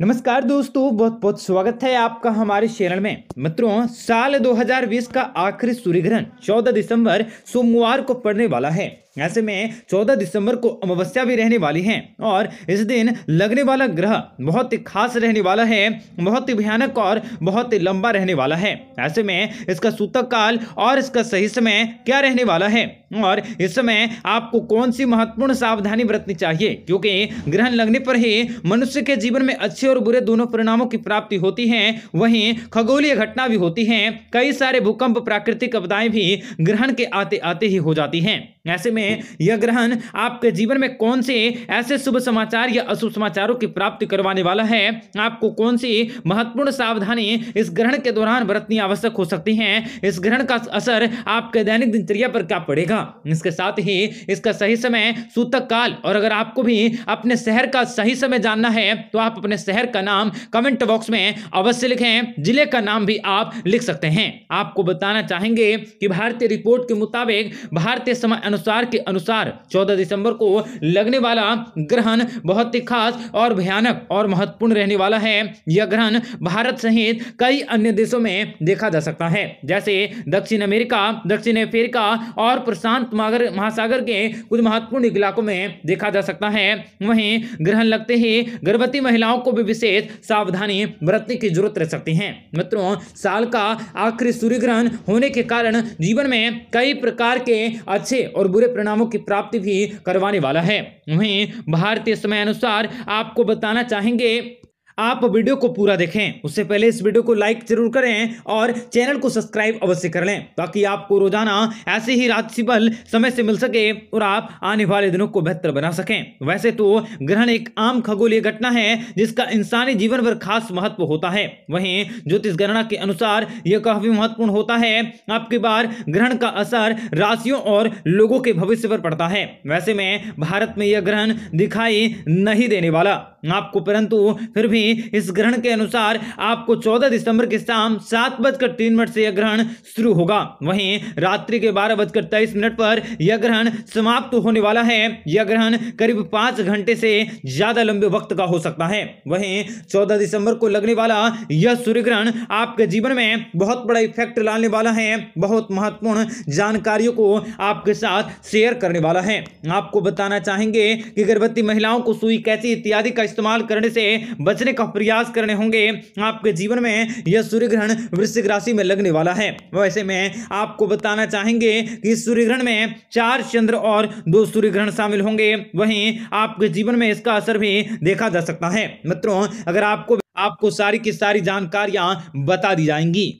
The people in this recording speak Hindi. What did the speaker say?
नमस्कार दोस्तों बहुत बहुत स्वागत है आपका हमारे चैनल में मित्रों साल 2020 का आखिरी सूर्य ग्रहण चौदह दिसंबर सोमवार को पड़ने वाला है ऐसे में 14 दिसंबर को अमावस्या भी रहने वाली है और इस दिन लगने वाला ग्रह बहुत ही खास रहने वाला है बहुत ही भयानक और बहुत ही लंबा रहने वाला है ऐसे में इसका सूतक काल और इसका सही समय क्या रहने वाला है और इस समय आपको कौन सी महत्वपूर्ण सावधानी बरतनी चाहिए क्योंकि ग्रहण लगने पर ही मनुष्य के जीवन में अच्छे और बुरे दोनों परिणामों की प्राप्ति होती है वहीं खगोलीय घटना भी होती है कई सारे भूकंप प्राकृतिक आपदाएं भी ग्रहण के आते आते ही हो जाती हैं ऐसे में यह ग्रहण आपके जीवन में कौन से ऐसे शुभ समाचार या अशुभ समाचारों की प्राप्ति करवाने वाला है आपको कौन सी महत्वपूर्ण सावधानी इस ग्रहण के दौरान बरतनी आवश्यक हो सकती है इस ग्रहण का असर आपके दैनिक दिनचर्या पर क्या पड़ेगा इसके साथ ही इसका सही समय सूतक काल और अगर आपको भी अपने शहर का सही समय जानना है तो आप अपने शहर का नाम कमेंट बॉक्स में अवश्य लिखें जिले का नाम भी आप लिख सकते हैं आपको बताना चाहेंगे कि भारतीय रिपोर्ट के मुताबिक भारतीय समय अनुसार के अनुसार 14 दिसंबर को लगने वाला ग्रहण बहुत ही खास और भयानक और महत्वपूर्ण रहने वाला है यह ग्रहण भारत सहित कई अन्य देशों में देखा जा सकता है जैसे दक्षिण अमेरिका दक्षिण अफ्रीका और प्रशांत प्रशांत महासागर के कुछ महत्वपूर्ण इलाकों में देखा जा सकता है वहीं ग्रहण लगते ही गर्भवती महिलाओं को भी विशेष सावधानी बरतने की जरूरत रह सकती है मित्रों साल का आखिरी सूर्य ग्रहण होने के कारण जीवन में कई प्रकार के अच्छे और बुरे परिणामों की प्राप्ति भी करवाने वाला है वहीं भारतीय समय अनुसार आपको बताना चाहेंगे आप वीडियो को पूरा देखें उससे पहले इस वीडियो को लाइक जरूर करें और चैनल को सब्सक्राइब अवश्य कर लें ताकि आपको रोजाना ऐसे ही राशि बल समय से मिल सके और आप आने वाले दिनों को बेहतर बना सकें वैसे तो ग्रहण एक आम खगोलीय घटना है जिसका इंसानी जीवन पर खास महत्व होता है वहीं ज्योतिष गणना के अनुसार यह काफी महत्वपूर्ण होता है आपके बार ग्रहण का असर राशियों और लोगों के भविष्य पर पड़ता है वैसे में भारत में यह ग्रहण दिखाई नहीं देने वाला आपको परंतु फिर भी होगी इस ग्रहण के अनुसार आपको चौदह दिसंबर के शाम सात बजकर तीन मिनट से यह ग्रहण शुरू होगा वहीं रात्रि के बारह बजकर तेईस मिनट पर यह ग्रहण समाप्त तो होने वाला है यह ग्रहण करीब पांच घंटे से ज्यादा लंबे वक्त का हो सकता है वहीं चौदह दिसंबर को लगने वाला यह सूर्य ग्रहण आपके जीवन में बहुत बड़ा इफेक्ट लाने वाला है बहुत महत्वपूर्ण जानकारियों को आपके साथ शेयर करने वाला है आपको बताना चाहेंगे कि गर्भवती महिलाओं को सुई कैसी इत्यादि का इस्तेमाल करने से बचने का प्रयास करने होंगे आपके जीवन में यह सूर्य ग्रहण वृश्चिक राशि में लगने वाला है वैसे में आपको बताना चाहेंगे कि सूर्य ग्रहण में चार चंद्र और दो सूर्य ग्रहण शामिल होंगे वहीं आपके जीवन में इसका असर भी देखा जा सकता है मित्रों अगर आपको आपको सारी की सारी जानकारियां बता दी जाएंगी